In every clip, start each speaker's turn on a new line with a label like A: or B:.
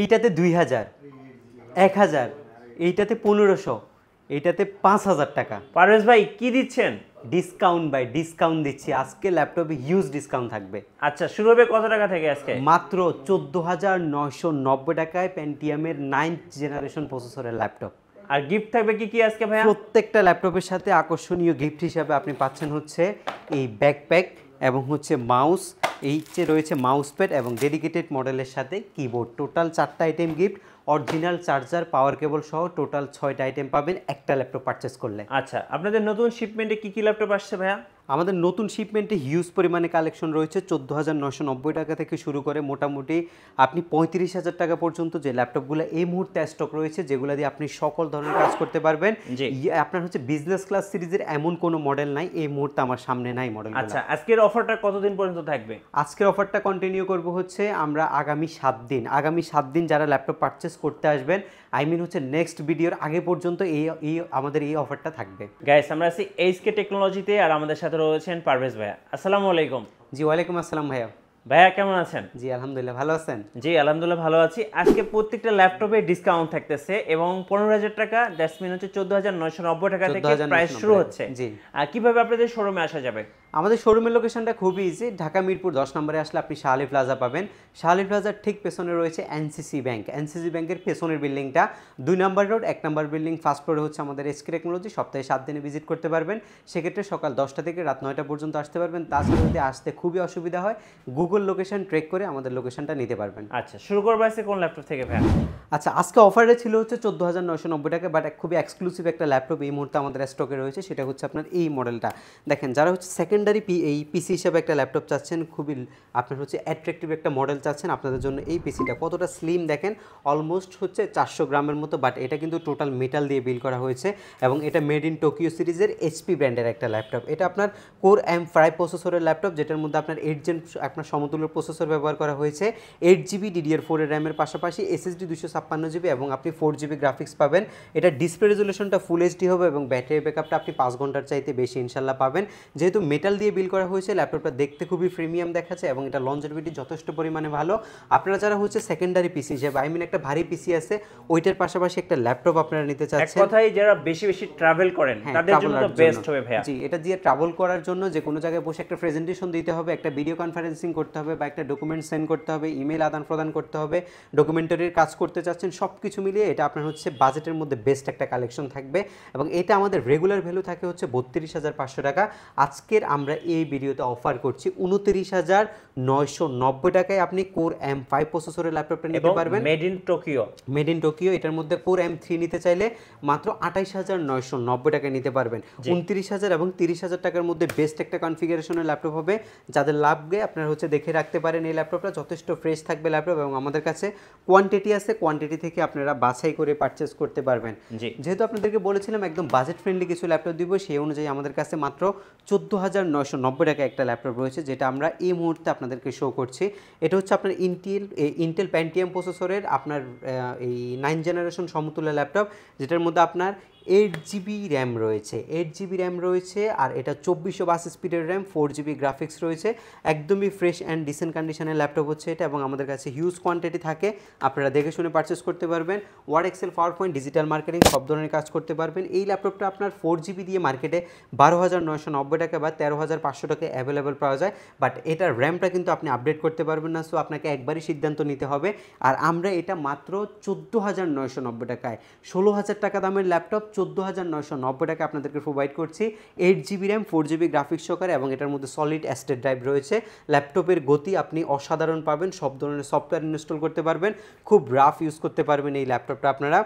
A: এইটাতে দুই হাজার এক হাজার এইটাতে পনেরোশো এইটাতে পাঁচ হাজার টাকা পারেশ ভাই কি দিচ্ছেন ডিসকাউন্ট বাই ডিসকাউন্ট দিচ্ছি আজকে ল্যাপটপে হিউজ ডিসকাউন্ট থাকবে আচ্ছা শুরু হবে কত টাকা থেকে আজকে মাত্র চোদ্দো হাজার নয়শো নব্বই টাকায় প্যান্টিয়ামের নাইনথ জেনারেশন প্রসেসরের ল্যাপটপ আর গিফট থাকবে কি কি আজকে ভাই প্রত্যেকটা ল্যাপটপের সাথে আকর্ষণীয় গিফট হিসাবে আপনি পাচ্ছেন হচ্ছে এই ব্যাকপ্যাক এবং হচ্ছে মাউস এইচে রয়েছে মাউসপ্যাড এবং ডেডিকেটেড মডেলের সাথে কিবোর্ড টোটাল চারটা item gift original charger power cable সহ টোটাল ছয়টা আইটেম পাবেন একটা ল্যাপটপ পারচেস করলে আচ্ছা আপনাদের নতুন শিপমেন্টে কী কী ল্যাপটপ আসছে ভাইয়া আমাদের নতুন শিপমেন্টে হিউজ পরিমাণে কালেকশন রয়েছে চোদ্দো হাজার নশো নব্বই টাকা থেকে শুরু করে মোটামুটি আপনি পঁয়ত্রিশ হাজার টাকা পর্যন্ত যে ল্যাপটপগুলো এই মুহূর্তে স্টক রয়েছে যেগুলো দিয়ে আপনি সকল ধরনের কাজ করতে পারবেন ইয়ে, আপনার হচ্ছে বিজনেস ক্লাস সিরিজের এমন কোনো মডেল নাই এই মুহূর্তে আমার সামনে নাই মডেল আচ্ছা আজকের অফারটা কতদিন পর্যন্ত থাকবে আজকের অফারটা কন্টিনিউ করব হচ্ছে আমরা আগামী সাত দিন আগামী সাত দিন যারা ল্যাপটপ পারচেস করতে আসবেন আই মিন হচ্ছে নেক্সট ভিডিওর আগে পর্যন্ত এই আমাদের এই অফারটা থাকবে
B: গ্যাস আমরা আছি এইচকে টেকনোলজিতে আর আমাদের সাথে সাথে রয়েছেন পারভেজ ভাইয়া আসসালামু আলাইকুম জি ওয়ালাইকুম আসসালাম ভাইয়া ভাইয়া কেমন আছেন জি আলহামদুলিল্লাহ ভালো আছেন জি আলহামদুলিল্লাহ ভালো আছি আজকে প্রত্যেকটা ল্যাপটপে ডিসকাউন্ট থাকতেছে এবং পনেরো হাজার টাকা দ্যাটস মিন হচ্ছে চোদ্দ হাজার নয়শো নব্বই
A: টাকা থেকে প্রাইস শুরু হচ্ছে জি আর কিভাবে আপনাদের শোরুমে আসা যাবে আমাদের শোরুমের লোকেশনটা খুবই ইজি ঢাকা মিরপুর দশ নম্বরে আসলে আপনি শাহালি প্লাজা পাবেন শাহালি প্লাজার ঠিক পেছনে রয়েছে এনসিসি ব্যাংক এনসিসি ব্যাংকের পেছনের বিল্ডিংটা দুই নম্বর রোড এক নম্বর বিল্ডিং ফার্স্ট ফ্লোরে হচ্ছে আমাদের এসকে টেকনোলজি সপ্তাহে সাত দিনে ভিজিট করতে পারবেন সেক্ষেত্রে সকাল দশটা থেকে রাত নয়টা পর্যন্ত আসতে পারবেন তাছাড়া যদি আসতে খুবই অসুবিধা হয় গুগল লোকেশন ট্রেক করে আমাদের লোকেশনটা নিতে পারবেন আচ্ছা শুরু করবো আজকে কোন ল্যাপটপ থেকে ভ্যান আচ্ছা আজকে অফারে ছিল হচ্ছে চোদ্দো হাজার নয়শো নব্বই টাকা বাট খুবই এক্সক্লুসিভ একটা ল্যাপটপ এই মুহূর্তে আমাদের স্টকে রয়েছে সেটা হচ্ছে আপনার এই মডেলটা দেখেন যারা হচ্ছে সেকেন্ড সেকেন্ডারি পি এই পিসি হিসাবে একটা ল্যাপটপ চাচ্ছেন খুবই আপনার হচ্ছে অ্যাট্রাকটিভ একটা মডেল চাচ্ছেন আপনাদের জন্য এই পিসিটা কতটা স্লিম দেখেন অলমোস্ট হচ্ছে চারশো গ্রামের মতো বাট এটা কিন্তু টোটাল মেটাল দিয়ে বিল করা হয়েছে এবং এটা মেড ইন টোকিও সিরিজের এইচপি ব্র্যান্ডের একটা ল্যাপটপ এটা আপনার কোর এম ফ্রাই প্রসেসরের ল্যাপটপ যেটার মধ্যে আপনার এইট জেন আপনার সমতুল্য প্রসেসর ব্যবহার করা হয়েছে এইট জিবি ডিডিআর ফোরের র্যামের পাশাপাশি এসএসডি দুশো ছাপ্পান্ন জিবি এবং আপনি ফোর জিবি গ্রাফিক্স পাবেন এটা ডিসপ্লে রেজুলেশনটা ফুল এইচডি হবে এবং ব্যাটারি ব্যাকআপটা আপনি পাঁচ ঘন্টার চাইতে বেশি ইনশাল্লাহ পাবেন যেহেতু মেটাল মেটাল দিয়ে বিল করা হয়েছে ল্যাপটপটা দেখতে খুবই প্রিমিয়াম দেখাচ্ছে এবং এটা লঞ্জারবিটি যথেষ্ট পরিমাণে ভালো আপনারা যারা হচ্ছে সেকেন্ডারি পিসি হিসেবে আই মিন একটা ভারী পিসি আছে ওইটার পাশাপাশি একটা ল্যাপটপ আপনারা নিতে চাচ্ছেন কথাই যারা বেশি বেশি ট্রাভেল করেন হ্যাঁ, তাদের জন্য তো বেস্ট হবে ভাইয়া জি এটা দিয়ে ট্রাভেল করার জন্য যে কোনো জায়গায় বসে একটা প্রেজেন্টেশন দিতে হবে একটা ভিডিও কনফারেন্সিং করতে হবে বা একটা ডকুমেন্ট সেন্ড করতে হবে ইমেল আদান প্রদান করতে হবে ডকুমেন্টারির কাজ করতে চাচ্ছেন সব কিছু মিলিয়ে এটা আপনার হচ্ছে বাজেটের মধ্যে বেস্ট একটা কালেকশন থাকবে এবং এটা আমাদের রেগুলার ভ্যালু থাকে হচ্ছে বত্রিশ হাজার পাঁচশো টাকা আজকের আমরা এই ভিডিওতে অফার করছি উনত্রিশ হাজার নয়শো নব্বই টাকায় আপনি কোর এম ফাইভ প্রসেসরের ল্যাপটপটা নিতে পারবেন made in Tokyo made in Tokyo এটার মধ্যে কোর এম থ্রি নিতে চাইলে মাত্র আঠাইশ হাজার নয়শো নব্বই টাকায় নিতে পারবেন উনত্রিশ হাজার এবং তিরিশ হাজার টাকার মধ্যে বেস্ট একটা কনফিগারেশনের ল্যাপটপ হবে যাদের লাভকে আপনারা হচ্ছে দেখে রাখতে পারেন এই ল্যাপটপটা যথেষ্ট ফ্রেশ থাকবে ল্যাপটপ এবং আমাদের কাছে কোয়ান্টিটি আছে কোয়ান্টিটি থেকে আপনারা বাছাই করে পারচেস করতে পারবেন যেহেতু আপনাদেরকে বলেছিলাম একদম বাজেট ফ্রেন্ডলি কিছু ল্যাপটপ দিব সেই অনুযায়ী আমাদের কাছে মাত্র চোদ্দ হাজার নয়শো নব্বই টাকা একটা ল্যাপটপ রয়েছে যেটা আমরা এই মুহূর্তে আপনাদেরকে শো করছি এটা হচ্ছে আপনার ইন্টেল ইন্টেল প্যান্টিয়াম প্রসেসরের আপনার এই নাইন জেনারেশন সমতুল্য ল্যাপটপ যেটার মধ্যে আপনার এইট জিবি র্যাম রয়েছে এইট জিবি র্যাম রয়েছে আর এটা চব্বিশশো বাস স্পিডের র্যাম ফোর জিবি গ্রাফিক্স রয়েছে একদমই ফ্রেশ অ্যান্ড ডিসেন্ট কন্ডিশনের ল্যাপটপ হচ্ছে এটা এবং আমাদের কাছে হিউজ কোয়ান্টিটি থাকে আপনারা দেখে শুনে পারচেস করতে পারবেন Word Excel PowerPoint digital marketing সব ধরনের কাজ করতে পারবেন এই ল্যাপটপটা আপনার ফোর জিবি দিয়ে মার্কেটে বারো হাজার নয়শো নব্বই টাকা বা তেরো হাজার পাঁচশো টাকা অ্যাভেলেবেল পাওয়া যায় বাট এটার র্যামটা কিন্তু আপনি আপডেট করতে পারবেন না সো আপনাকে একবারই সিদ্ধান্ত নিতে হবে আর আমরা এটা মাত্র চোদ্দো হাজার নয়শো নব্বই টাকায় ষোলো হাজার টাকা দামের ল্যাপটপ চোদ্দো হাজার নয়শো নব্বই টাকা আপনাদেরকে প্রোভাইড করছি eight GB RAM four GB graphics সহকারে এবং এটার মধ্যে সলিড অ্যাস্টেড ড্রাইভ রয়েছে ল্যাপটপের গতি আপনি অসাধারণ পাবেন সব ধরনের সফটওয়্যার ইনস্টল করতে পারবেন খুব রাফ ইউজ করতে পারবেন এই ল্যাপটপটা আপনারা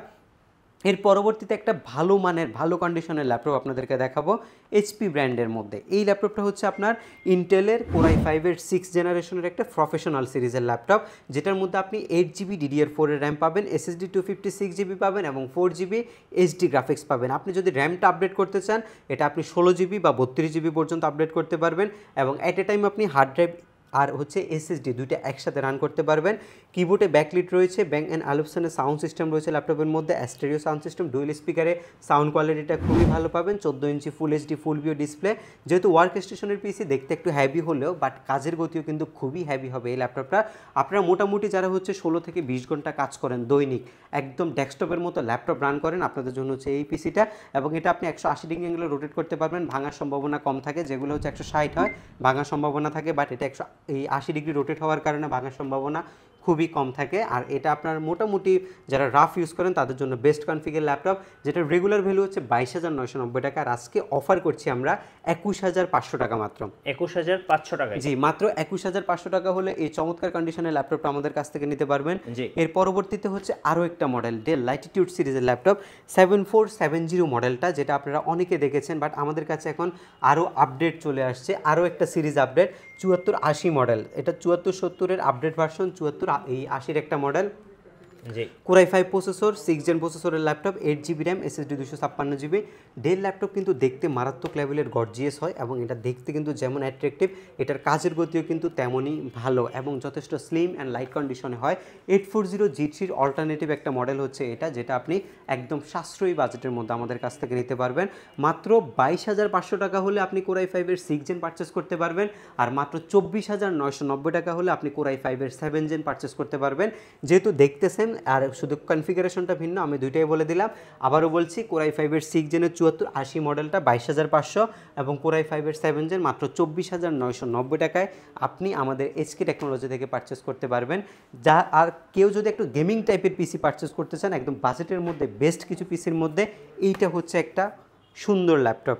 A: এর পরবর্তীতে একটা ভালো মানের ভালো কন্ডিশনের ল্যাপটপ আপনাদেরকে দেখাবো এইচপি ব্র্যান্ডের মধ্যে এই ল্যাপটপটা হচ্ছে আপনার ইন্টেলের কোরাই ফাইভের সিক্স জেনারেশনের একটা প্রফেশনাল সিরিজের ল্যাপটপ যেটার মধ্যে আপনি এইট জিবি ডিডিআর ফোরের র্যাম পাবেন SSD two fifty six GB পাবেন এবং ফোর জিবি এইচডি গ্রাফিক্স পাবেন আপনি যদি র্যামটা আপডেট করতে চান এটা আপনি ষোলো জিবি বা বত্রিশ জিবি পর্যন্ত আপডেট করতে পারবেন এবং অ্যাট এ টাইম আপনি হার্ড ড্রাইভ আর হচ্ছে এসএসডি দুইটা একসাথে রান করতে পারবেন কিবোর্ডে ব্যাকলিট রয়েছে ব্যাঙ্ক অ্যান্ড আলুপসানের সাউন্ড সিস্টেম রয়েছে ল্যাপটপের মধ্যে অ্যাস্টেরিও সাউন্ড সিস্টেম ডুয়েল স্পিকারে সাউন্ড কোয়ালিটিটা খুবই ভালো পাবেন চোদ্দো ইঞ্চি full HD full view display যেহেতু ওয়ার্ক স্টেশনের পিসি দেখতে একটু হ্যাভি হলেও বাট কাজের গতিও কিন্তু খুবই হ্যাভি হবে এই ল্যাপটপটা আপনারা মোটামুটি যারা হচ্ছে ষোলো থেকে বিশ ঘন্টা কাজ করেন দৈনিক একদম ডেস্কটপের মতো ল্যাপটপ রান করেন আপনাদের জন্য হচ্ছে এই পিসিটা এবং এটা আপনি একশো আশি ডিগ্রি অ্যাঙ্গেলে রোটেট করতে পারবেন ভাঙার সম্ভাবনা কম থাকে যেগুলো হচ্ছে একশো ষাট হয় ভাঙার সম্ভাবনা থাকে বাট এটা একশো এই আশি ডিগ্রি রোটেট হওয়ার কারণে ভাঙার সম্ভাবনা খুবই কম থাকে আর এটা আপনার মোটামুটি যারা রাফ ইউজ করেন তাদের জন্য বেস্ট কনফিগের ল্যাপটপ যেটা রেগুলার ভ্যালু হচ্ছে বাইশ হাজার নয়শো নব্বই টাকা আর আজকে অফার করছি আমরা একুশ হাজার পাঁচশো টাকা মাত্র একুশ হাজার পাঁচশো টাকা জি মাত্র একুশ হাজার পাঁচশো টাকা হলে এই চমৎকার কন্ডিশনের ল্যাপটপটা আমাদের কাছ থেকে নিতে পারবেন এর পরবর্তীতে হচ্ছে আরও একটা মডেল ডেল লাইটিটিউড সিরিজের laptop seven four seven zero মডেলটা যেটা আপনারা অনেকে দেখেছেন বাট আমাদের কাছে এখন আরও আপডেট চলে আসছে আরও একটা সিরিজ আপডেট চুয়াত্তর আশি মডেল এটা চুয়াত্তর সত্তরের আপডেট ভার্সন চুয়াত্তর এই আশির একটা model core i five processor six gen প্রসেসরের laptop eight GB RAM SSD দুশো ছাপ্পান্ন জিবি ডেল ল্যাপটপ কিন্তু দেখতে মারাত্মক লেভেলের গর্জিয়াস হয় এবং এটা দেখতে কিন্তু যেমন অ্যাট্রাকটিভ এটার কাজের গতিও কিন্তু তেমনই ভালো এবং যথেষ্ট স্লিম অ্যান্ড লাইট কন্ডিশনে হয় eight four zero G alternative একটা মডেল হচ্ছে এটা যেটা আপনি একদম সাশ্রয়ী বাজেটের মধ্যে আমাদের কাছ থেকে নিতে পারবেন মাত্র বাইশ হাজার পাঁচশো টাকা হলে আপনি কোরাই ফাইভের সিক্স জেন পারচেস করতে পারবেন আর মাত্র চব্বিশ হাজার নয়শো নব্বই টাকা হলে আপনি কোরাই ফাইভের সেভেন জেন পারচেস করতে পারবেন যেহেতু দেখতে সেম আর শুধু কনফিগারেশনটা ভিন্ন আমি দুইটাই বলে দিলাম আবারও বলছি কোরাই ফাইভের সিক্স জেনের চুয়াত্তর আশি মডেলটা বাইশ হাজার পাঁচশো এবং কোরাই ফাইভের সেভেন জেন মাত্র চব্বিশ হাজার নয়শো নব্বই টাকায় আপনি আমাদের এইচকে টেকনোলজি থেকে পারচেস করতে পারবেন যা আর কেউ যদি একটু গেমিং টাইপের পিসি পারচেস করতে চান একদম বাজেটের মধ্যে বেস্ট কিছু পিসির মধ্যে এইটা হচ্ছে একটা সুন্দর ল্যাপটপ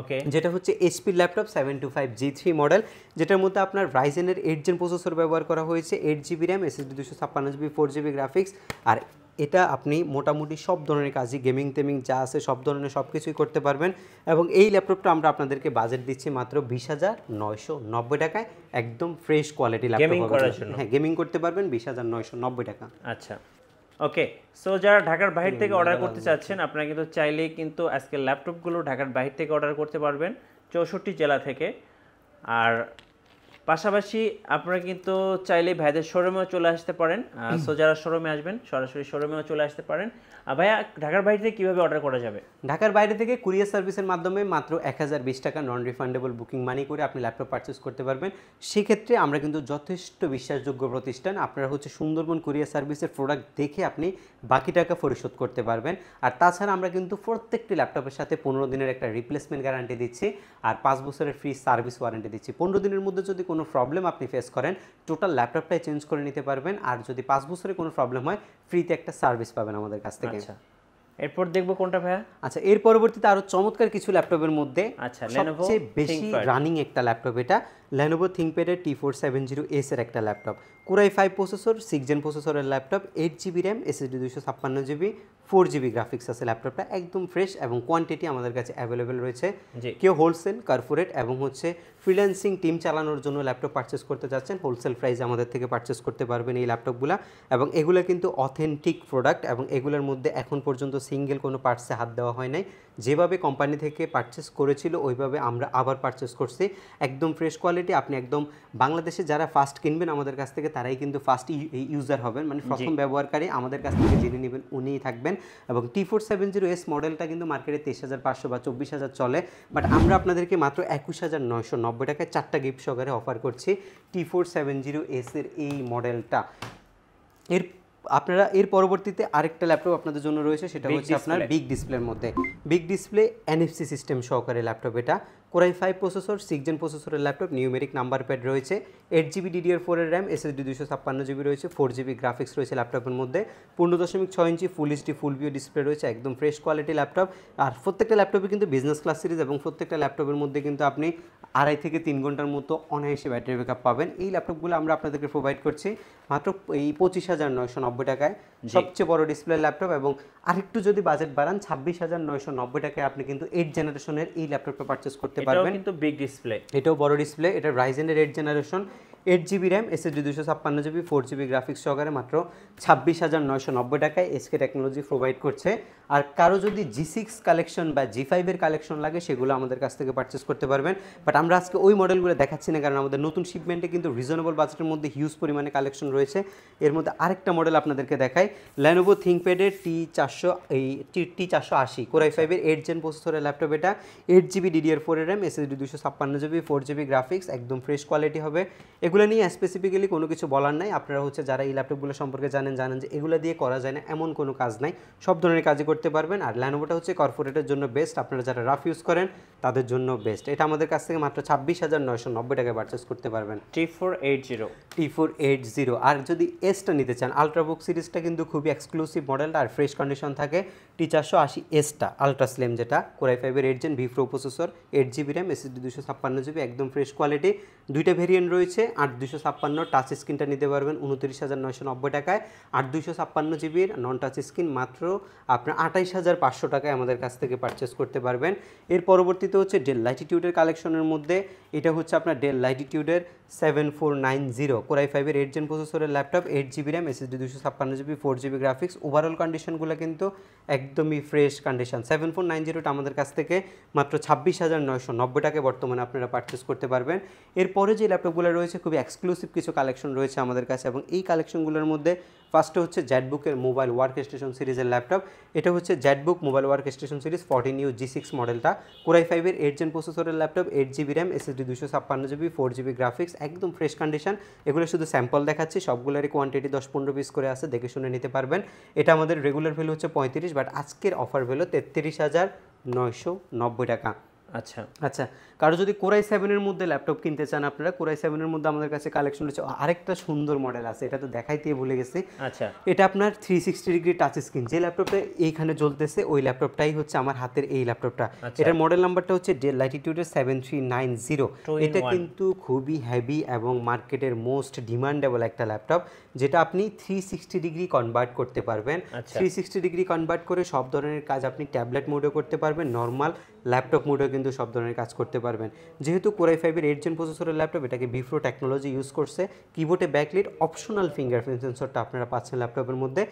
A: ওকে যেটা হচ্ছে এসপির laptop seven two five G three model যেটার মধ্যে আপনার রাইজেনের এইট জেন প্রসেসর ব্যবহার করা হয়েছে এইট জিবি র্যাম এসএসডি দুশো ছাপ্পান্ন জিবি ফোর জিবি গ্রাফিক্স আর এটা আপনি মোটামুটি সব ধরনের কাজই গেমিং টেমিং যা আছে সব ধরনের সব কিছুই করতে পারবেন এবং এই ল্যাপটপটা আমরা আপনাদেরকে বাজেট দিচ্ছি মাত্র বিশ হাজার নয়শো নব্বই টাকায় একদম ফ্রেশ কোয়ালিটি ল্যাপটপ হ্যাঁ গেমিং করতে পারবেন বিশ হাজার নয়শো নব্বই টাকা
B: আচ্ছা ওকে সো যারা ঢাকার বাহির থেকে অর্ডার করতে চাচ্ছেন আপনারা কিন্তু চাইলেই কিন্তু আজকে ল্যাপটপগুলো ঢাকার বাহির থেকে অর্ডার করতে পারবেন চৌষট্টি জেলা থেকে আর পাশাপাশি আপনারা কিন্তু চাইলে ভাইদের শোরুমেও চলে আসতে পারেন সো যারা শোরুমে আসবেন সরাসরি শোরুমেও চলে আসতে পারেন আর ভাইয়া ঢাকার বাইরে থেকে কীভাবে অর্ডার করা যাবে
A: ঢাকার বাইরে থেকে কুরিয়ার সার্ভিসের মাধ্যমে মাত্র এক হাজার বিশ টাকা নন রিফান্ডেবল বুকিং মানি করে আপনি ল্যাপটপ পারচেস করতে পারবেন সেক্ষেত্রে আমরা কিন্তু যথেষ্ট বিশ্বাসযোগ্য প্রতিষ্ঠান আপনারা হচ্ছে সুন্দরবন কুরিয়ার সার্ভিসের প্রোডাক্ট দেখে আপনি বাকি টাকা পরিশোধ করতে পারবেন আর তাছাড়া আমরা কিন্তু প্রত্যেকটি ল্যাপটপের সাথে পনেরো দিনের একটা রিপ্লেসমেন্ট গ্যারান্টি দিচ্ছি আর পাঁচ বছরের ফ্রি সার্ভিস ওয়ারেন্টি দিচ্ছি পনেরো দিনের মধ্যে যদি কোনো প্রবলেম আপনি ফেস করেন টোটাল ল্যাপটপটাই চেঞ্জ করে নিতে পারবেন আর যদি পাঁচ বছরে কোনো প্রবলেম হয় ফ্রিতে একটা সার্ভিস পাবেন আমাদের কাছ থেকে আচ্ছা। এরপর দেখবো কোনটা ভাইয়া আচ্ছা এর পরবর্তীতে আরো চমৎকার কিছু ল্যাপটপের মধ্যে আচ্ছা বেশি রানিং একটা ল্যাপটপ এটা ল্যানোভো থিঙ্কপ্যাডের টি ফোর সেভেন জিরো এসের একটা laptop core i five processor six gen প্রসেসরের laptop eight GB RAM SSD দুশো ছাপ্পান্ন জিবি ফোর জিবি গ্রাফিক্স আছে ল্যাপটপটা একদম ফ্রেশ এবং কোয়ান্টিটি আমাদের কাছে অ্যাভেলেবেল রয়েছে কেউ হোলসেল কর্পোরেট এবং হচ্ছে ফ্রিল্যান্সিং টিম চালানোর জন্য ল্যাপটপ পারচেস করতে যাচ্ছেন হোলসেল প্রাইস আমাদের থেকে পারচেস করতে পারবেন এই ল্যাপটপগুলো এবং এগুলো কিন্তু অথেন্টিক প্রোডাক্ট এবং এগুলোর মধ্যে এখন পর্যন্ত সিঙ্গেল কোনো পার্টসে হাত দেওয়া হয় নাই যেভাবে কোম্পানি থেকে পারচেস করেছিল ওইভাবে আমরা আবার পারচেস করছি একদম ফ্রেশ কোয়ালিটি কোয়ালিটি আপনি একদম বাংলাদেশে যারা ফার্স্ট কিনবেন আমাদের কাছ থেকে তারাই কিন্তু ফার্স্ট ইউজার হবেন মানে প্রথম ব্যবহারকারী আমাদের কাছ থেকে জেনে নেবেন উনিই থাকবেন এবং T four seven zero S মডেলটা কিন্তু মার্কেটে তেইশ হাজার পাঁচশো বা চব্বিশ হাজার চলে বাট আমরা আপনাদেরকে মাত্র একুশ হাজার নয়শো নব্বই টাকায় চারটা গিফট সহকারে অফার করছি টি ফোর সেভেন জিরো এসের এই মডেলটা এর আপনারা এর পরবর্তীতে আরেকটা ল্যাপটপ আপনাদের জন্য রয়েছে সেটা হচ্ছে আপনার বিগ ডিসপ্লের মধ্যে বিগ ডিসপ্লে এনএফসি সিস্টেম সহকারে ল্যাপটপ এটা core i five processor six gen প্রসেসরের ল্যাপটপ নিউমেরিক নাম্বার প্যাড রয়েছে এইট জিবি ডিডিআর ফোরের র্যাম এসএসডি দুশো ছাপ্পান্ন জিবি রয়েছে ফোর জিবি গ্রাফিক্স রয়েছে ল্যাপটপের মধ্যে পনেরো দশমিক ছয় ইঞ্চি full HD full view display রয়েছে একদম ফ্রেশ কোয়ালিটি ল্যাপটপ আর প্রত্যেকটা ল্যাপটপে কিন্তু বিজনেস ক্লাস সিরিজ এবং প্রত্যেকটা ল্যাপটপের মধ্যে কিন্তু আপনি আড়াই থেকে তিন ঘন্টার মতো অনায়াসে ব্যাটারি ব্যাকআপ পাবেন এই ল্যাপটপগুলো আমরা আপনাদেরকে প্রোভাইড করছি মাত্র এই পঁচিশ হাজার নয়শো নব্বই টাকায় সবচেয়ে বড় ডিসপ্লে ল্যাপটপ এবং আরেকটু যদি বাজেট বাড়ান ছাব্বিশ হাজার নয়শো নব্বই টাকায় আপনি কিন্তু এইট জেনারেশনের এই ল্যাপটপটা পারচেস করতে পারবেন কিন্তু বিগ ডিসপ্লে এটাও বড় ডিসপ্লে এটা রাইজেনের eight generation eight GB RAM SSD দুশো ছাপ্পান্ন জিবি ফোর জিবি গ্রাফিক্স সহকারে মাত্র ছাব্বিশ হাজার নয়শো নব্বই টাকায় এসকে টেকনোলজি প্রোভাইড করছে আর কারো যদি জি সিক্স কালেকশন বা জি ফাইভের কালেকশন লাগে সেগুলো আমাদের কাছ থেকে পারচেস করতে পারবেন বাট আমরা আজকে ওই মডেলগুলো দেখাচ্ছি না কারণ আমাদের নতুন শিপমেন্টে কিন্তু রিজনেবল বাজেটের মধ্যে হিউজ পরিমাণে কালেকশন রয়েছে এর মধ্যে আরেকটা মডেল আপনাদেরকে দেখাই ল্যানোভো থিঙ্কপ্যাডের টি চারশো এই টি টি চারশো আশি কোরাই ফাইভের এইট জেন প্রসেসরের ল্যাপটপ এটা এইট জিবি ডিডিআর ফোরের র্যাম এসএসডি দুশো ছাপ্পান্ন জিবি ফোর জিবি গ্রাফিক্স একদম ফ্রেশ কোয়ালিটি হবে এগুলো নিয়ে স্পেসিফিক্যালি কোনো কিছু বলার নাই আপনারা হচ্ছে যারা এই ল্যাপটপগুলো সম্পর্কে জানেন জানেন যে এগুলো দিয়ে করা যায় না এমন কোনো কাজ নাই সব ধরনের কাজই করতে করতে পারবেন আর ল্যানোভোটা হচ্ছে কর্পোরেটের জন্য বেস্ট আপনারা যারা রাফ ইউজ করেন তাদের জন্য বেস্ট এটা আমাদের কাছ থেকে মাত্র ছাব্বিশ হাজার নয়শো নব্বই টাকায় পারচেস করতে পারবেন T four eight zero T four eight zero আর যদি এসটা নিতে চান বুক সিরিজটা কিন্তু খুবই এক্সক্লুসিভ মডেলটা আর ফ্রেশ কন্ডিশন থাকে টি চারশো আশি এসটা আলট্রা স্লেম যেটা কোরাই ফাইভের eight gen vPro processor eight GB RAM SSD দুশো ছাপ্পান্ন জিবি একদম ফ্রেশ কোয়ালিটি দুইটা ভেরিয়েন্ট রয়েছে আট দুশো ছাপ্পান্ন টাচ স্ক্রিনটা নিতে পারবেন উনত্রিশ হাজার নয়শো নব্বই টাকায় আট দুশো ছাপ্পান্ন জিবির নন টাচ স্ক্রিন মাত্র আপনার আটাইশ হাজার পাঁচশো টাকায় আমাদের কাছ থেকে পারচেস করতে পারবেন এর পরবর্তীতে হচ্ছে ডেল লাইটিটিউডের কালেকশনের মধ্যে এটা হচ্ছে আপনার ডেল লাইটিটিউডের seven four nine zero core i ফাইভের এইট জেন প্রসেসরের laptop eight GB RAM SSD দুশো ছাপ্পান্ন GB four GB graphics overall কন্ডিশনগুলো কিন্তু একদমই fresh condition seven four nine জিরোটা আমাদের কাছ থেকে মাত্র ছাব্বিশ হাজার নয়শো নব্বইটাকে বর্তমানে আপনারা পারচেস করতে পারবেন এরপরে যে ল্যাপটপগুলো রয়েছে খুবই এক্সক্লুসিভ কিছু কালেকশন রয়েছে আমাদের কাছে এবং এই কালেকশনগুলোর মধ্যে ফার্স্টে হচ্ছে জ্যাটবুকের মোবাইল ওয়ার্ক স্টেশন সিরিজের ল্যাপটপ এটা হচ্ছে ZBook mobile work station series fourteen U G six মডেলটা কোরাই ফাইভের এইট জেন প্রসেসরের laptop eight GB RAM SSD দুশো ছাপ্পান্ন জিবি ফোর জিবি গ্রাফিক্স একদম ফ্রেশ কন্ডিশন এগুলো শুধু স্যাম্পল দেখাচ্ছি সবগুলোরই কোয়ান্টিটি দশ পনেরো পিস করে আছে দেখে শুনে নিতে পারবেন এটা আমাদের রেগুলার ভ্যালু হচ্ছে পঁয়ত্রিশ বাট আজকের অফার ভ্যালু তেত্রিশ হাজার নয়শো নব্বই টাকা আচ্ছা আচ্ছা কারো যদি কোরাই সেভেনের মধ্যে ল্যাপটপ কিনতে চান আপনারা কোরাই সেভেনের মধ্যে আমাদের কাছে কালেকশন রয়েছে আরেকটা সুন্দর মডেল আছে এটা তো দেখাইতে ভুলে গেছি আচ্ছা এটা আপনার three sixty degree touch screen যে ল্যাপটপটা এইখানে জ্বলতেছে ওই ল্যাপটপটাই হচ্ছে আমার হাতের এই ল্যাপটপটা আচ্ছা। এটার মডেল নাম্বারটা হচ্ছে ল্যাটিটিউডের সেভেন থ্রি নাইন জিরো এটা কিন্তু খুবই হেভি এবং মার্কেটের মোস্ট ডিমান্ডেবল একটা ল্যাপটপ যেটা আপনি থ্রি সিক্সটি ডিগ্রি কনভার্ট করতে পারবেন থ্রি সিক্সটি ডিগ্রি কনভার্ট করে সব ধরনের কাজ আপনি ট্যাবলেট মোডে করতে পারবেন নর্মাল ল্যাপটপ মোডেও কিন্তু সব ধরনের কাজ করতে পারবেন যেহেতু কোরাই ফাইভের এইট জেন প্রসেসরের ল্যাপটপ এটাকে বিফ্রো টেকনোলজি ইউজ করছে কিবোর্ডে ব্যাকলিট অপশনাল ফিঙ্গারপ্রিন্ট সেন্সরটা আপনারা পাচ্ছেন ল্যাপটপের মধ্যে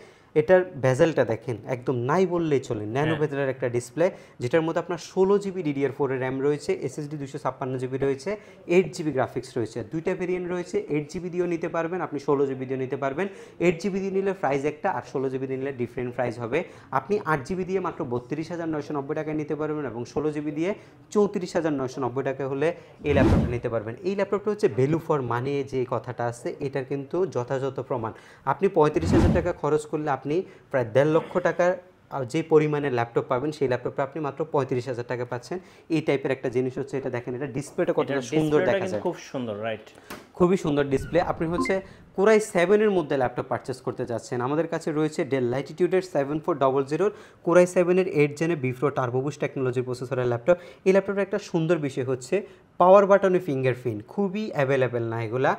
A: এটার ভেজেলটা দেখেন একদম নাই বললেই চলে হ্যাঁ। ন্যানো ভেজালের একটা ডিসপ্লে যেটার মধ্যে আপনার ষোলো জিবি ডিডিআর ফোরের র্যাম রয়েছে এসএসডি দুশো ছাপ্পান্ন জিবি রয়েছে এইট জিবি গ্রাফিক্স রয়েছে দুইটা ভেরিয়েন্ট রয়েছে এইট জিবি দিয়েও নিতে পারবেন আপনি ষোলো জিবি দিয়েও নিতে পারবেন এইট জিবি দিয়ে নিলে প্রাইস একটা আর ষোলো জিবি দিয়ে নিলে ডিফারেন্ট প্রাইস হবে আপনি আট জিবি দিয়ে মাত্র বত্রিশ হাজার নয়শো নব্বই টাকায় নিতে পারবেন এবং ষোলো জিবি দিয়ে চৌত্রিশ হাজার নয়শো নব্বই টাকা হলে এই ল্যাপটপটা নিতে পারবেন এই ল্যাপটপটা হচ্ছে ভ্যালু ফর মানি যে কথাটা আছে এটার কিন্তু যথাযথ প্রমাণ আপনি পঁয়ত্রিশ হাজার টাকা খরচ করলে আপনি প্রায় দেড় লক্ষ টাকার যে পরিমাণের ল্যাপটপ পাবেন সেই ল্যাপটপটা আপনি মাত্র পঁয়ত্রিশ হাজার টাকা পাচ্ছেন এই টাইপের একটা জিনিস হচ্ছে এটা দেখেন এটা ডিসপ্লেটা কতটা সুন্দর দেখা যায় খুব সুন্দর রাইট খুবই সুন্দর ডিসপ্লে আপনি হচ্ছে কোরাই সেভেনের মধ্যে ল্যাপটপ পারচেস করতে যাচ্ছেন আমাদের কাছে রয়েছে ডেল লাইটিটিউডের সেভেন ফোর ডবল জিরোর কোরাই সেভেনের এইট জেনে বিফ্রো টার্বোবুস টেকনোলজির প্রসেসরের ল্যাপটপ এই ল্যাপটপের একটা সুন্দর বিষয় হচ্ছে পাওয়ার বাটনে ফিঙ্গারপ্রিন্ট খুবই অ্যাভেলেবেল না এগুলা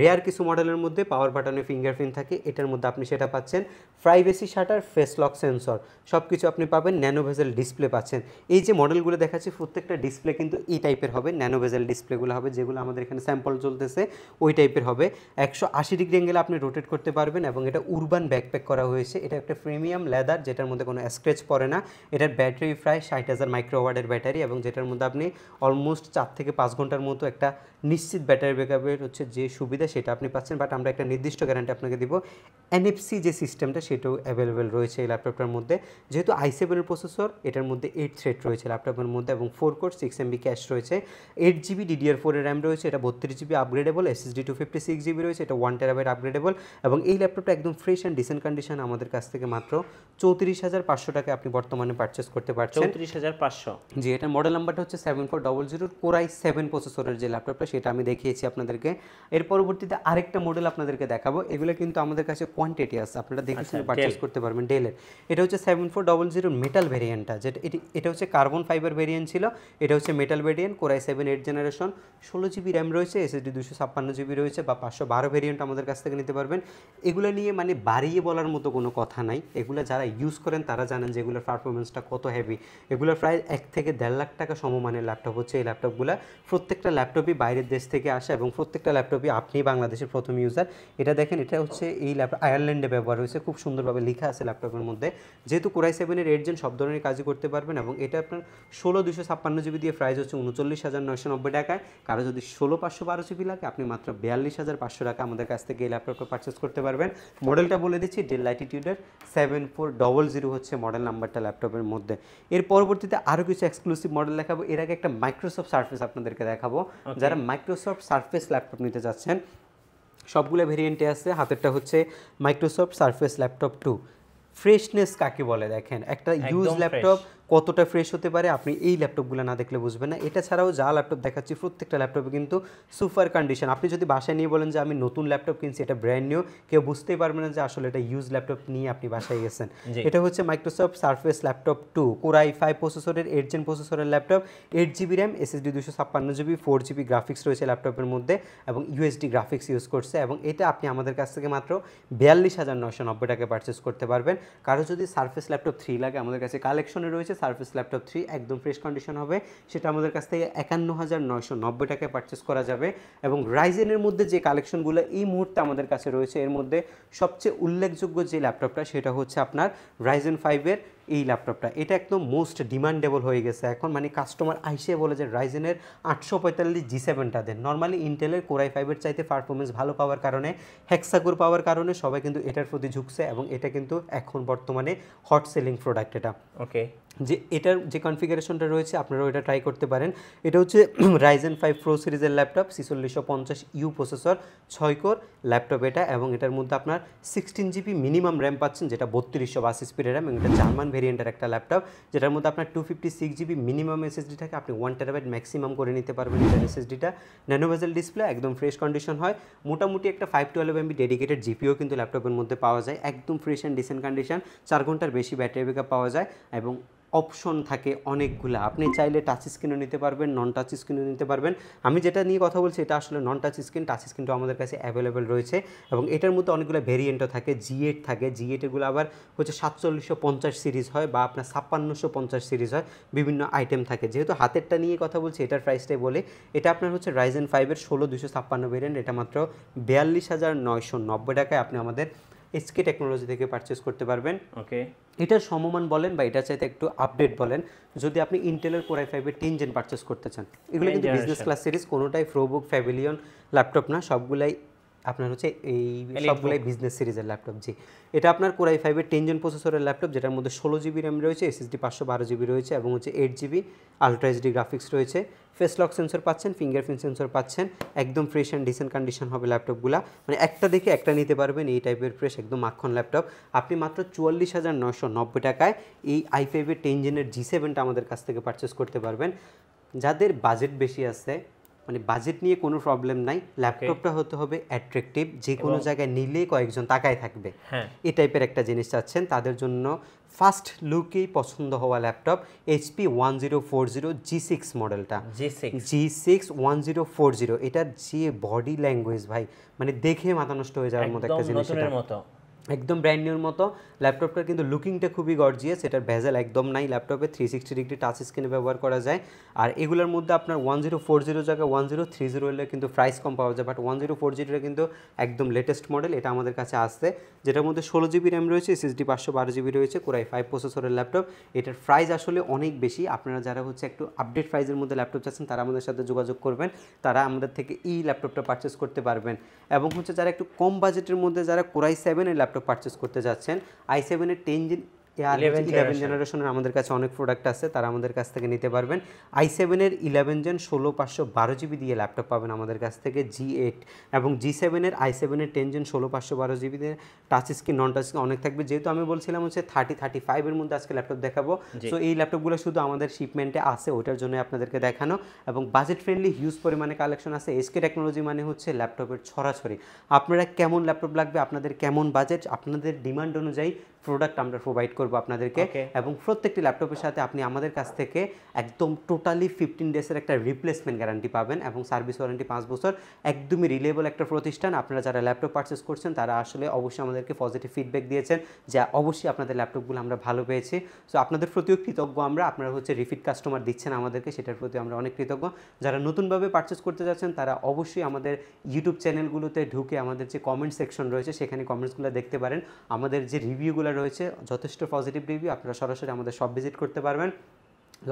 A: রেয়ার কিছু মডেলের মধ্যে পাওয়ার বাটনে ফিঙ্গারপ্রিন্ট থাকে এটার মধ্যে আপনি সেটা পাচ্ছেন privacy shutter face lock sensor সব কিছু আপনি পাবেন ন্যানোভেজাল ডিসপ্লে পাচ্ছেন এই যে মডেলগুলো দেখাচ্ছি প্রত্যেকটা ডিসপ্লে কিন্তু এই টাইপের হবে ন্যানোভেজাল ডিসপ্লেগুলো হবে যেগুলো আমাদের এখানে স্যাম্পল চলতেছে ওই টাইপের হবে একশো আশি ডিগ্রি অ্যাঙ্গেলে আপনি রোটেট করতে পারবেন এবং এটা উরবান ব্যাকপ্যাক করা হয়েছে এটা একটা প্রিমিয়াম লেদার যেটার মধ্যে কোনো স্ক্রেচ পড়ে না এটার ব্যাটারি প্রায় ষাট হাজার মাইক্রোওয়ার্ডের ব্যাটারি এবং যেটার মধ্যে আপনি অলমোস্ট চার থেকে পাঁচ ঘন্টার মতো একটা নিশ্চিত ব্যাটারি ব্যাকআপের হচ্ছে যে সুবিধা সেটা আপনি পাচ্ছেন বাট আমরা একটা নির্দিষ্ট গ্যারান্টি আপনাকে দিব এনএফসি যে সিস্টেমটা সেটাও অ্যাভেলেবেল রয়েছে এই ল্যাপটপটার মধ্যে যেহেতু আই সেভেনের প্রসেসর এটার মধ্যে এইট থ্রেড রয়েছে ল্যাপটপের মধ্যে এবং four core six MB cache রয়েছে এইট জিবি ডিডিআর ফোরের র্যাম রয়েছে এটা বত্রিশ GB upgradeable SSD two fifty six GB রয়েছে এটা ওয়ান টেরাবাইট আপগ্রেডেবল এবং এই ল্যাপটপটা একদম ফ্রেশ অ্যান্ড ডিসেন্ট কন্ডিশন আমাদের কাছ থেকে মাত্র চৌত্রিশ হাজার পাঁচশো টাকা আপনি বর্তমানে পারচেস করতে পারছেন চৌত্রিশ হাজার পাঁচশো জি এটার মডেল নাম্বারটা হচ্ছে সেভেন ফোর ডবল জিরোর কোরাই সেভেন প্রসেসরের যে ল্যাপটপটা সেটা আমি দেখিয়েছি আপনাদেরকে এর পরবর্তীতে আরেকটা মডেল আপনাদেরকে দেখাবো এগুলো কিন্তু আমাদের কাছে কোয়ান্টিটি আছে আপনারা দেখেছেন আচ্ছা, পারচেস করতে পারবেন ডেলের এটা হচ্ছে সেভেন ফোর ডবল জিরোর মেটাল ভেরিয়েন্টটা যেটা এটি এটা হচ্ছে কার্বন ফাইবার ভেরিয়েন্ট ছিল এটা হচ্ছে metal variant core i seven eight generation ষোলো জিবি র্যাম রয়েছে এসএসডি দুশো ছাপ্পান্ন জিবি রয়েছে বা পাঁচশো বারো ভেরিয়েন্ট আমাদের আমাদের কাছ থেকে নিতে পারবেন এগুলো নিয়ে মানে বাড়িয়ে বলার মতো কোনো কথা নাই এগুলো যারা ইউজ করেন তারা জানেন যে এগুলোর পারফরমেন্সটা কত হেভি এগুলো প্রায় এক থেকে দেড় লাখ টাকা সমমানের ল্যাপটপ হচ্ছে এই ল্যাপটপগুলো প্রত্যেকটা ল্যাপটপই বাইরের দেশ থেকে আসা এবং প্রত্যেকটা ল্যাপটপই আপনি বাংলাদেশের প্রথম ইউজার এটা দেখেন এটা হচ্ছে এই ল্যাপটপ আয়ারল্যান্ডে ব্যবহার হয়েছে খুব সুন্দরভাবে লেখা আছে ল্যাপটপের মধ্যে যেহেতু কোরাই সেভেনের এইট জেন সব ধরনের কাজই করতে পারবেন এবং এটা আপনার ষোলো দুশো ছাপ্পান্ন জিবি দিয়ে প্রাইস হচ্ছে উনচল্লিশ হাজার নয়শো নব্বই টাকায় কারো যদি ষোলো পাঁচশো বারো জিবি লাগে আপনি মাত্র বিয়াল্লিশ হাজার পাঁচশো টাকা আমাদের কাছ থেকে এই ল্যাপটপটা পারচেস করতে পারবেন মডেলটা বলে দিচ্ছি ডেল ল্যাটিটিউডের সেভেন ফোর ডবল জিরো হচ্ছে মডেল নাম্বারটা ল্যাপটপের মধ্যে এর পরবর্তীতে আরও কিছু এক্সক্লুসিভ মডেল দেখাবো এর আগে একটা মাইক্রোসফট সার্ফেস আপনাদেরকে দেখাবো যারা মাইক্রোসফট সার্ফেস ল্যাপটপ নিতে যাচ্ছেন সবগুলো ভেরিয়েন্টে আছে হাতেরটা হচ্ছে Microsoft Surface laptop two freshness কাকে বলে দেখেন একটা ইউজ ল্যাপটপ কতটা ফ্রেশ হতে পারে আপনি এই ল্যাপটপগুলো না দেখলে বুঝবেন না এটা ছাড়াও যা ল্যাপটপ দেখাচ্ছি প্রত্যেকটা ল্যাপটপে কিন্তু সুপার কন্ডিশন আপনি যদি বাসায় নিয়ে বলেন যে আমি নতুন ল্যাপটপ কিনছি এটা ব্র্যান্ড নিউ কেউ বুঝতেই পারবে না যে আসলে এটা ইউজ ল্যাপটপ নিয়ে আপনি বাসায় গেছেন এটা হচ্ছে Microsoft Surface laptop two core i five প্রসেসরের এইট জেন প্রসেসরের laptop eight GB RAM SSD দুশো ছাপ্পান্ন জিবি ফোর জিবি গ্রাফিক্স রয়েছে ল্যাপটপের মধ্যে এবং ইউএসডি গ্রাফিক্স ইউজ করছে এবং এটা আপনি আমাদের কাছ থেকে মাত্র বিয়াল্লিশ হাজার নশো নব্বই টাকা পারচেস করতে পারবেন কারো যদি সার্ফেস ল্যাপটপ থ্রি লাগে আমাদের কাছে কালেকশনে রয়েছে সার্ভিস ল্যাপটপ থ্রি একদম ফ্রেশ কন্ডিশন হবে সেটা আমাদের কাছ থেকে একান্ন হাজার নয়শো নব্বই টাকায় পারচেস করা যাবে এবং রাইজেনের মধ্যে যে কালেকশনগুলো এই মুহূর্তে আমাদের কাছে রয়েছে এর মধ্যে সবচেয়ে উল্লেখযোগ্য যে ল্যাপটপটা সেটা হচ্ছে আপনার রাইজেন ফাইভের এই ল্যাপটপটা এটা একদম মোস্ট ডিমান্ডেবল হয়ে গেছে এখন মানে কাস্টমার আইসে বলে যে রাইজেনের আটশো পঁয়তাল্লিশ জি সেভেনটা দেন নর্মালি ইন্টেলের কোরাই ফাইভের চাইতে পারফরমেন্স ভালো পাওয়ার কারণে হ্যাক্সাকুর পাওয়ার কারণে সবাই কিন্তু এটার প্রতি ঝুঁকছে এবং এটা কিন্তু এখন বর্তমানে হট সেলিং প্রোডাক্ট এটা ওকে যে এটার যে কনফিগারেশনটা রয়েছে আপনারা ওইটা ট্রাই করতে পারেন এটা হচ্ছে রাইজেন ফাইভ প্রো সিরিজের ল্যাপটপ ছিচল্লিশশো পঞ্চাশ ইউ প্রসেসর ছয় কোর ল্যাপটপ এটা এবং এটার মধ্যে আপনার সিক্সটিন জিবি মিনিমাম র্যাম পাচ্ছেন যেটা বত্রিশশো বাসি স্পিডের র্যাম এবং এটা জার্মান ভেরিয়েন্টের একটা ল্যাপটপ যেটার মধ্যে আপনার two fifty six GB minimum SSD থাকে আপনি ওয়ান টেরাবাইট ম্যাক্সিমাম করে নিতে পারবেন এটার এসএসডিটা ন্যানোভেজেল ডিসপ্লে একদম ফ্রেশ কন্ডিশন হয় মোটামুটি একটা five twelve MB dedicated GPU কিন্তু ল্যাপটপের মধ্যে পাওয়া যায় একদম ফ্রেশ অ্যান্ড ডিসেন্ট কন্ডিশন চার ঘন্টার বেশি ব্যাটারি ব্যাকআপ পাওয়া যায় এবং অপশন থাকে অনেকগুলো আপনি চাইলে টাচ স্ক্রিনও নিতে পারবেন নন টাচ স্ক্রিনও নিতে পারবেন আমি যেটা নিয়ে কথা বলছি এটা আসলে নন টাচ স্ক্রিন টাচ স্ক্রিনটা আমাদের কাছে অ্যাভেলেবেল রয়েছে এবং এটার মধ্যে অনেকগুলো ভেরিয়েন্টও থাকে জি এইট থাকে জি এগুলো আবার হচ্ছে সাতচল্লিশশো পঞ্চাশ সিরিজ হয় বা আপনার ছাপ্পান্নশো পঞ্চাশ সিরিজ হয় বিভিন্ন আইটেম থাকে যেহেতু হাতেরটা নিয়ে কথা বলছি এটার প্রাইসটাই বলে এটা আপনার হচ্ছে রাইজেন ফাইভের ষোলো দুশো ছাপ্পান্ন ভেরিয়েন্ট এটা মাত্র বিয়াল্লিশ হাজার নয়শো নব্বই টাকায় আপনি আমাদের এসকে টেকনোলজি থেকে পারচেস করতে পারবেন ওকে এটার সমমান বলেন বা এটা চাইতে একটু আপডেট বলেন যদি আপনি ইন্টেলের কোর আই ফাইভের টেন জেন পারচেস করতে চান এগুলো কিন্তু বিজনেস ক্লাস সিরিজ কোনোটাই ফ্রোবুক ফ্যাভিলিয়ন ল্যাপটপ না সবগুলাই আপনার হচ্ছে এই সবগুলোই বিজনেস সিরিজের ল্যাপটপ জি এটা আপনার আই ফাইভের টেন জন প্রসেসরের ল্যাপটপ যেটার মধ্যে ষোলো জিবি র্যাম রয়েছে এসএসডি পাঁচশো বারো জিবি রয়েছে এবং হচ্ছে eight GB ultra HD graphics রয়েছে ফেস লক সেন্সর পাচ্ছেন ফিঙ্গারপ্রিন্ট সেন্সর পাচ্ছেন একদম ফ্রেশ অ্যান্ড ডিসেন্ট কন্ডিশন হবে ল্যাপটপগুলো মানে একটা দেখে একটা নিতে পারবেন এই টাইপের ফ্রেশ একদম মাখন ল্যাপটপ আপনি মাত্র চুয়াল্লিশ হাজার নশো নব্বই টাকায় এই আই ফাইভের টেন জেনের জি সেভেনটা আমাদের কাছ থেকে পারচেস করতে পারবেন যাদের বাজেট বেশি আছে মানে বাজেট নিয়ে কোনো প্রবলেম নাই ল্যাপটপটা হতে হবে অ্যাট্রাকটিভ যে কোনো জায়গায় নিলে কয়েকজন তাকায় থাকবে হ্যাঁ। এই টাইপের একটা জিনিস চাচ্ছেন তাদের জন্য ফার্স্ট লুকেই পছন্দ হওয়া laptop HP one zero four zero G six মডেলটা G six one zero four zero এটা যে বডি ল্যাঙ্গুয়েজ ভাই মানে দেখে মাথা নষ্ট হয়ে যাওয়ার মতো একটা জিনিস একদম ব্র্যান্ড নিউর মতো ল্যাপটপটার কিন্তু লুকিংটা খুবই গর্জিয়াস এটার ভেজাল একদম নাই ল্যাপটপে থ্রি সিক্সটি ডিগ্রি টাচ স্ক্রিনে ব্যবহার করা যায় আর এগুলোর মধ্যে আপনার ওয়ান জিরো ফোর জিরো জায়গায় ওয়ান জিরো থ্রি জিরো হলে কিন্তু প্রাইস কম পাওয়া যায় বাট ওয়ান জিরো ফোর জিরোটা কিন্তু একদম লেটেস্ট মডেল এটা আমাদের কাছে আসছে যেটার মধ্যে ষোলো জিবি র্যাম রয়েছে এসএসডি পাঁচশো বারো জিবি রয়েছে কোরাই ফাইভ প্রসেসরের ল্যাপটপ এটার প্রাইস আসলে অনেক বেশি আপনারা যারা হচ্ছে একটু আপডেট প্রাইসের মধ্যে ল্যাপটপ চাচ্ছেন তারা আমাদের সাথে যোগাযোগ করবেন তারা আমাদের থেকে এই ল্যাপটপটা পারচেস করতে পারবেন এবং হচ্ছে যারা একটু কম বাজেটের মধ্যে যারা কোরাই সেভেনের ল্যাপটপ পারচেস করতে যাচ্ছেন आई सेवन ए टेंजिन ইলেভেন জেনারেশনের আমাদের কাছে অনেক প্রোডাক্ট আছে তারা আমাদের কাছ থেকে নিতে পারবেন আই সেভেনের ইলেভেন জেন ষোলো পাঁচশো বারো জিবি দিয়ে ল্যাপটপ পাবেন আমাদের কাছ থেকে জি এইট এবং জি সেভেনের আই সেভেনের টেন জেন ষোলো পাঁচশো বারো জিবি দিয়ে touch screen non touch screen অনেক থাকবে যেহেতু আমি বলছিলাম হচ্ছে থার্টি থার্টি ফাইভের মধ্যে আজকে ল্যাপটপ দেখাবো সো এই ল্যাপটপগুলো শুধু আমাদের শিপমেন্টে আছে ওটার জন্য আপনাদেরকে দেখানো এবং বাজেট ফ্রেন্ডলি হিউজ পরিমাণে কালেকশন আছে এসকে টেকনোলজি মানে হচ্ছে ল্যাপটপের ছড়াছড়ি আপনারা কেমন ল্যাপটপ লাগবে আপনাদের কেমন বাজেট আপনাদের ডিমান্ড অনুযায়ী প্রোডাক্ট আমরা প্রোভাইড করবো করব আপনাদেরকে এবং প্রত্যেকটি ল্যাপটপের সাথে আপনি আমাদের কাছ থেকে একদম টোটালি ফিফটিন ডেসের একটা রিপ্লেসমেন্ট গ্যারান্টি পাবেন এবং সার্ভিস ওয়ারেন্টি পাঁচ বছর একদমই রিলেবল একটা প্রতিষ্ঠান আপনারা যারা ল্যাপটপ পারচেস করছেন তারা আসলে অবশ্যই আমাদেরকে পজিটিভ ফিডব্যাক দিয়েছেন যা অবশ্যই আপনাদের ল্যাপটপগুলো আমরা ভালো পেয়েছি সো আপনাদের প্রতিও কৃতজ্ঞ আমরা আপনারা হচ্ছে রিপিট কাস্টমার দিচ্ছেন আমাদেরকে সেটার প্রতি আমরা অনেক কৃতজ্ঞ যারা নতুনভাবে পারচেস করতে যাচ্ছেন তারা অবশ্যই আমাদের ইউটিউব চ্যানেলগুলোতে ঢুকে আমাদের যে কমেন্ট সেকশন রয়েছে সেখানে কমেন্টসগুলো দেখতে পারেন আমাদের যে রিভিউগুলো রয়েছে যথেষ্ট পজিটিভ রিভিউ আপনারা সরাসরি আমাদের সব ভিজিট করতে পারবেন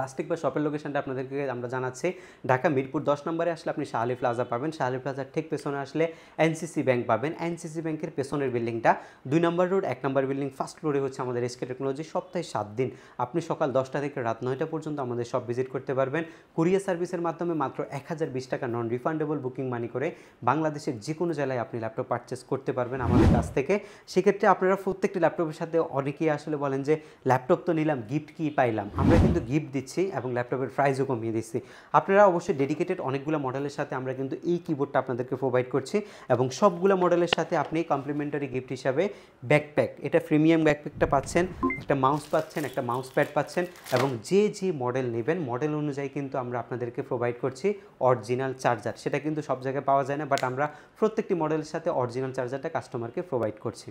A: লাস্টিক বা শপের লোকেশনটা আপনাদেরকে আমরা জানাচ্ছি ঢাকা মিরপুর দশ নম্বরে আসলে আপনি শাহালি প্লাজা পাবেন শাহালি প্লাজার ঠিক পেছনে আসলে এনসিসি ব্যাংক পাবেন এনসিসি ব্যাংকের পেছনের বিল্ডিংটা দুই নম্বর রোড এক নম্বর বিল্ডিং ফার্স্ট ফ্লোরে হচ্ছে আমাদের এসকে টেকনোলজি সপ্তাহে সাত দিন আপনি সকাল দশটা থেকে রাত নয়টা পর্যন্ত আমাদের সব ভিজিট করতে পারবেন কুরিয়ার সার্ভিসের মাধ্যমে মাত্র এক হাজার বিশ টাকা নন রিফান্ডেবল বুকিং মানি করে বাংলাদেশের যে কোনো জেলায় আপনি ল্যাপটপ পারচেস করতে পারবেন আমাদের কাছ থেকে সেক্ষেত্রে আপনারা প্রত্যেকটি ল্যাপটপের সাথে অনেকেই আসলে বলেন যে ল্যাপটপ তো নিলাম গিফট কী পাইলাম আমরা কিন্তু গিফট দিচ্ছি এবং ল্যাপটপের প্রাইসও কমিয়ে দিচ্ছি আপনারা অবশ্যই ডেডিকেটেড অনেকগুলো মডেলের সাথে আমরা কিন্তু এই কিবোর্ডটা আপনাদেরকে প্রোভাইড করছি এবং সবগুলো মডেলের সাথে আপনি কমপ্লিমেন্টারি গিফট হিসাবে ব্যাকপ্যাক এটা প্রিমিয়াম ব্যাকপ্যাকটা পাচ্ছেন একটা মাউস পাচ্ছেন একটা মাউস প্যাড পাচ্ছেন এবং যে যে মডেল নেবেন মডেল অনুযায়ী কিন্তু আমরা আপনাদেরকে প্রোভাইড করছি অরিজিনাল চার্জার সেটা কিন্তু সব জায়গায় পাওয়া যায় না বাট আমরা প্রত্যেকটি মডেলের সাথে অরিজিনাল চার্জারটা কাস্টমারকে প্রোভাইড করছি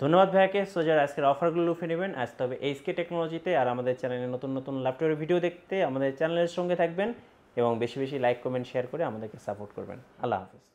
A: ধন্যবাদ ভাইয়াকে সো যারা আজকের অফারগুলো
B: লুফে নেবেন আজ তবে এইচকে টেকনোলজিতে আর আমাদের চ্যানেলে নতুন নতুন ল্যাপটপের ভিডিও দেখতে আমাদের চ্যানেলের সঙ্গে থাকবেন এবং বেশি বেশি লাইক কমেন্ট শেয়ার করে আমাদেরকে সাপোর্ট করবেন আল্লাহ হাফিজ